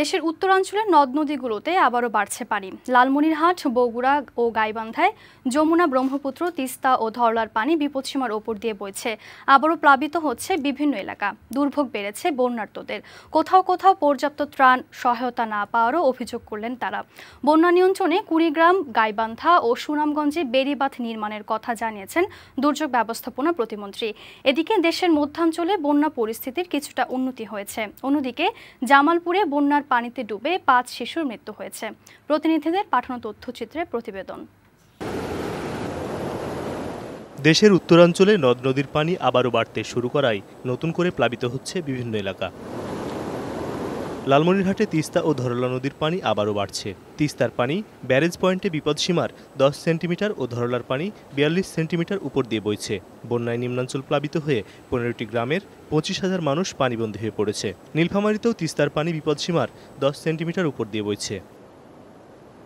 দেশের উত্তরাঞ্চলের নদ নদীগুলোতে আবারও বাড়ছে পানি লালমনিরহাট বগুড়া ও গাইবান্ধায় যমুনা ব্রহ্মপুত্র তিস্তা ও ধরলার পানি বিপদসীমার ওপর দিয়ে বইছে আবারও প্লাবিত হচ্ছে বিভিন্ন এলাকা দুর্ভোগ বেড়েছে বন্যার্তদের কোথাও কোথাও পর্যাপ্ত ত্রাণ সহায়তা না পাওয়ারও অভিযোগ করলেন তারা বন্যা নিয়ন্ত্রণে কুড়িগ্রাম গাইবান্ধা ও সুনামগঞ্জে বেড়িবাঁধ নির্মাণের কথা জানিয়েছেন দুর্যোগ ব্যবস্থাপনা প্রতিমন্ত্রী এদিকে দেশের মধ্যাঞ্চলে বন্যা পরিস্থিতির কিছুটা উন্নতি হয়েছে অন্যদিকে জামালপুরে বন্যার পানিতে ডুবে পাঁচ শিশুর মৃত্যু হয়েছে প্রতিনিধিদের পাঠানো তথ্যচিত্রে প্রতিবেদন দেশের উত্তরাঞ্চলে নদ নদীর পানি আবারও বাড়তে শুরু করায় নতুন করে প্লাবিত হচ্ছে বিভিন্ন এলাকা লালমনিরহাটে তিস্তা ও ধরলা নদীর পানি আবারও বাড়ছে তিস্তার পানি ব্যারেজ পয়েন্টে বিপদসীমার দশ সেন্টিমিটার ও ধরলার পানি বিয়াল্লিশ সেন্টিমিটার উপর দিয়ে বইছে বন্যায় নিম্নাঞ্চল প্লাবিত হয়ে পনেরোটি গ্রামের পঁচিশ হাজার মানুষ পানিবন্দী হয়ে পড়েছে নীলফামারিতেও তিস্তার পানি বিপদসীমার দশ সেন্টিমিটার উপর দিয়ে বইছে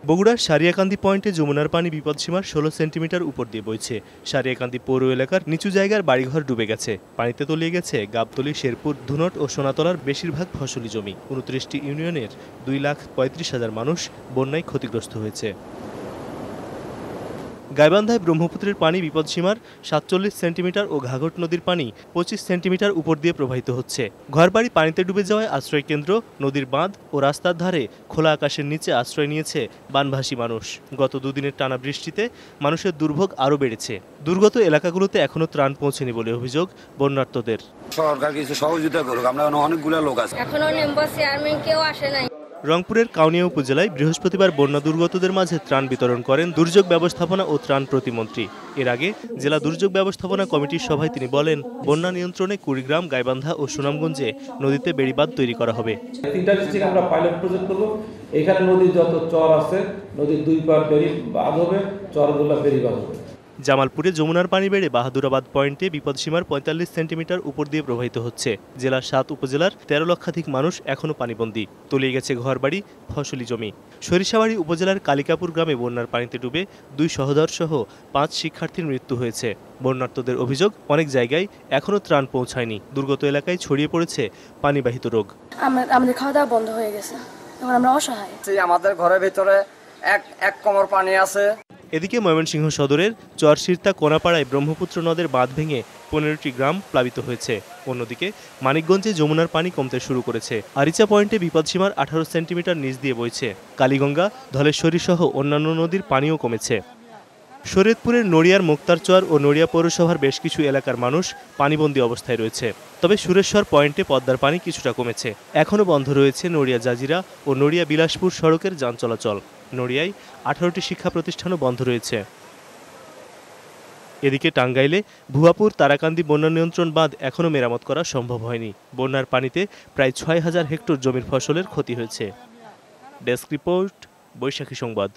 বগুড়ার সারিয়াকান্দি পয়েন্টে যমুনার পানি বিপদসীমার ষোলো সেন্টিমিটার উপর দিয়ে বইছে সারিয়াকান্দি পৌর এলাকার নিচু জায়গার বাড়িঘর ডুবে গেছে পানিতে তলিয়ে গেছে গাবতলি শেরপুর ধুনট ও সোনাতলার বেশিরভাগ ফসলি জমি উনত্রিশটি ইউনিয়নের দুই লাখ পঁয়ত্রিশ হাজার মানুষ বন্যায় ক্ষতিগ্রস্ত হয়েছে গাইবান্ধায় ব্রহ্মপুত্রের পানি বিপদসীমার সাতচল্লিশ সেন্টিমিটার ও ঘাঘট নদীর পানি পঁচিশ সেন্টিমিটার উপর দিয়ে প্রবাহিত হচ্ছে ঘরবাড়ি পানিতে ডুবে যাওয়ায় আশ্রয়কেন্দ্র নদীর বাঁধ ও রাস্তার ধারে খোলা আকাশের নিচে আশ্রয় নিয়েছে বানভাসী মানুষ গত দুদিনের টানা বৃষ্টিতে মানুষের দুর্ভোগ আরও বেড়েছে দুর্গত এলাকাগুলোতে এখনও ত্রাণ পৌঁছেনি বলে অভিযোগ বন্যার্তদের সরকার কিছু সহযোগিতা করুক আমরা অনেকগুলো লোক আছে এখনো আর্মি কেউ আসে নাই রংপুরের কাউনিয়া উপজেলায় বৃহস্পতিবার বন্যা দুর্গতদের মাঝে ত্রাণ বিতরণ করেন দুর্যোগ ব্যবস্থাপনা ও ত্রাণ প্রতিমন্ত্রী এর আগে জেলা দুর্যোগ ব্যবস্থাপনা কমিটির সভায় তিনি বলেন বন্যা নিয়ন্ত্রণে কুড়িগ্রাম গাইবান্ধা ও সুনামগঞ্জে নদীতে বেড়িবাঁধ তৈরি করা হবে আমরা পাইলট প্রজেক্ট এখানে নদীর যত চর আছে নদীর দুই পার বেড়ি বাঁধ হবে চরগুলো বেড়িবাঁধ হবে জামালপুরে যমুনার পানি বেড়ে বাহাদুরাবাদ পয়েন্টে বিপদসীমার পঁয়তাল্লিশ সেন্টিমিটার উপর দিয়ে প্রবাহিত হচ্ছে জেলার সাত উপজেলার তেরো লক্ষাধিক মানুষ এখনও পানিবন্দী তলিয়ে গেছে ঘরবাড়ি ফসলি জমি সরিষাবাড়ি উপজেলার কালিকাপুর গ্রামে বন্যার পানিতে ডুবে দুই সহদর সহ পাঁচ শিক্ষার্থীর মৃত্যু হয়েছে বন্যার্থদের অভিযোগ অনেক জায়গায় এখনও ত্রাণ পৌঁছায়নি দুর্গত এলাকায় ছড়িয়ে পড়েছে পানিবাহিত রোগ আমাদের খাওয়া দাওয়া বন্ধ হয়ে গেছে আমরা অসহায় আমাদের ঘরের ভিতরে এক এক কোমর পানি আছে এদিকে ময়মনসিংহ সদরের চরশিরতা কোনাপাড়ায় ব্রহ্মপুত্র নদের বাঁধ ভেঙে পনেরোটি গ্রাম প্লাবিত হয়েছে অন্যদিকে মানিকগঞ্জে যমুনার পানি কমতে শুরু করেছে আরিচা পয়েন্টে বিপদসীমার আঠারো সেন্টিমিটার নিচ দিয়ে বইছে কালীগঙ্গা ধলেশ্বরী সহ অন্যান্য নদীর পানিও কমেছে শরীয়তপুরের নড়িয়ার মুক্তারচর ও নড়িয়া পৌরসভার বেশ কিছু এলাকার মানুষ পানিবন্দী অবস্থায় রয়েছে তবে সুরেশ্বর পয়েন্টে পদ্মার পানি কিছুটা কমেছে এখনও বন্ধ রয়েছে নড়িয়া জাজিরা ও নড়িয়া বিলাসপুর সড়কের যান চলাচল নড়িয়ায় আঠারোটি শিক্ষা প্রতিষ্ঠানও বন্ধ রয়েছে এদিকে টাঙ্গাইলে ভুয়াপুর তারাকান্দি বন্যা নিয়ন্ত্রণ বাঁধ এখনও মেরামত করা সম্ভব হয়নি বন্যার পানিতে প্রায় ছয় হাজার হেক্টর জমির ফসলের ক্ষতি হয়েছে ডেস্ক রিপোর্ট বৈশাখী সংবাদ